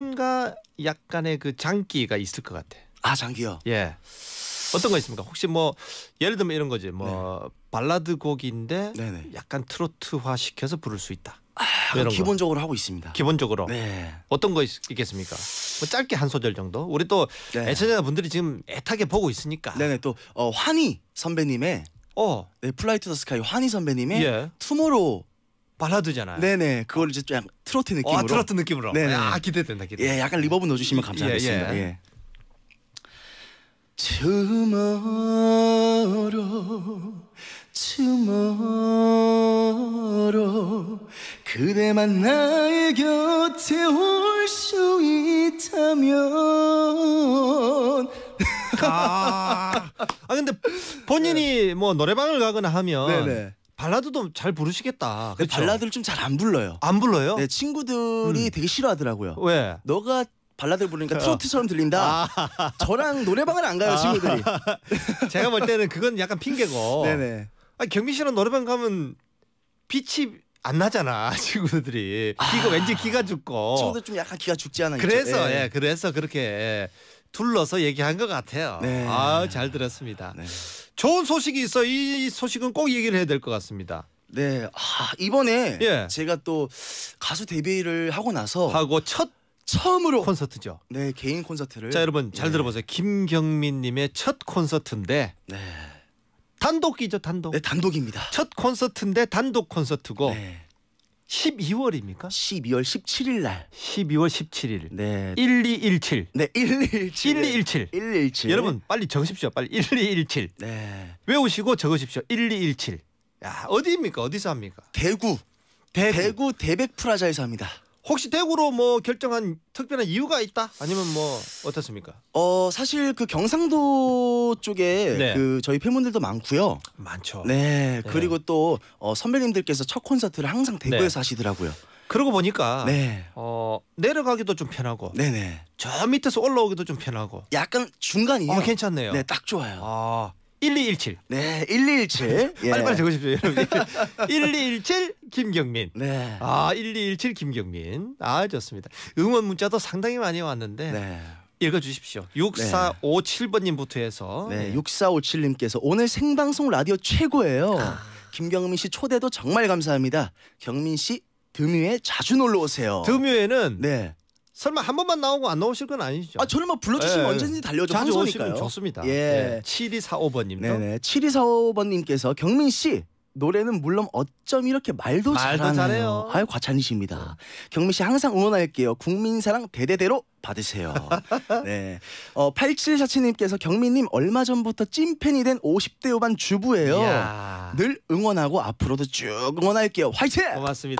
뭔가 약간의 그 장기가 있을 것 같아. 아 장기요? 예. 어떤 거 있습니까? 혹시 뭐 예를 들면 이런 거지 뭐 네. 발라드 곡인데 네네. 약간 트로트화 시켜서 부를 수 있다. 아, 기본적으로 거. 하고 있습니다. 기본적으로 네. 어떤 거 있, 겠습니까 뭐 짧게 한 소절 정도. 우리 또 네. 애청자 분들이 지금 애타게 보고 있으니까. 네네 또 어, 환희 선배님의 어. 네, 플라이 트더 스카이 환희 선배님의 예. 투모로우 발라드잖아요. 네네 그걸 이제 좀 어, 트로트 느낌으로. 어, 트로트 느낌으로. 네. 아 기대된다 기대. 예, 약간 리버브 넣어주시면 예, 감사하겠습니다. 예, 예. Tomorrow, tomorrow 그대만 나의 곁에 올 수 있다면 아, 아 근데 본인이 네. 뭐 노래방을 가거나 하면 네네. 발라드도 잘 부르시겠다. 근데 네, 그 발라드를 좀 잘 안 불러요. 안 불러요? 네, 친구들이 음. 되게 싫어하더라고요. 왜? 너가 발라드를 부르니까 어. 트로트처럼 들린다. 아. 저랑 노래방을 안 가요, 아. 친구들이. 아. 제가 볼 때는 그건 약간 핑계고. 네네. 아 경민 씨랑 노래방 가면 빛이 안 나잖아 친구들이. 아. 기가 왠지 기가 죽고. 친구들 좀 약간 기가 죽지 않아. 그래서 예. 예, 그래서 그렇게. 예. 둘러서 얘기한 것 같아요. 네. 아잘 들었습니다. 네. 좋은 소식이 있어 이 소식은 꼭 얘기를 해야 될 것 같습니다. 네, 아, 이번에 예. 제가 또 가수 데뷔를 하고 나서 하고 첫 처음으로 콘서트죠. 네, 개인 콘서트를. 자, 여러분 잘 네. 들어보세요. 김경민님의 첫 콘서트인데. 네. 단독이죠, 단독. 네, 단독입니다. 첫 콘서트인데 단독 콘서트고. 네. 12월입니까? 12월 17일 날. 12월 17일. 네. 1217. 네, 1217. 1217. 1217. 여러분 빨리 적으십시오. 빨리 1217. 네. 외우시고 적으십시오. 1217. 야, 어디입니까? 어디서 합니까? 대구. 대구, 대구 대백 프라자에서 합니다. 혹시 대구로 뭐 결정한 특별한 이유가 있다? 아니면 뭐 어떻습니까? 어 사실 그 경상도 쪽에 네. 그 저희 팬분들도 많고요. 많죠. 네, 네. 그리고 또 어, 선배님들께서 첫 콘서트를 항상 네. 대구에서 하시더라고요. 그러고 보니까 네. 어, 내려가기도 좀 편하고 네네. 저 밑에서 올라오기도 좀 편하고 약간 중간이에요. 어, 괜찮네요. 네, 딱 좋아요. 아, 1217. 네, 1217. 예. 빨리빨리 적으십시오, 여러분. 1217 김경민. 네. 아, 1217 김경민. 아, 좋습니다. 응원 문자도 상당히 많이 왔는데 네. 읽어주십시오. 6457번님부터 해서 네, 6457님께서 오늘 생방송 라디오 최고예요. 아. 김경민 씨 초대도 정말 감사합니다. 경민 씨 드뮤에 자주 놀러 오세요. 드뮤에는 네. 설마 한 번만 나오고 안 나오실 건 아니죠? 아 저는 뭐 불러주시면 예, 언제든지 달려줘 장소니까요. 좋습니다. 예. 예. 7245번님. 네네. 7245번님께서 경민 씨 노래는 물론 어쩜 이렇게 말도, 말도 잘하네요. 잘해요. 아유 과찬이십니다. 경민 씨 항상 응원할게요. 국민 사랑 대대대로 받으세요. 네. 어 8747님께서 경민님 얼마 전부터 찐팬이 된 50대 후반 주부예요. 이야. 늘 응원하고 앞으로도 쭉 응원할게요. 화이팅! 고맙습니다.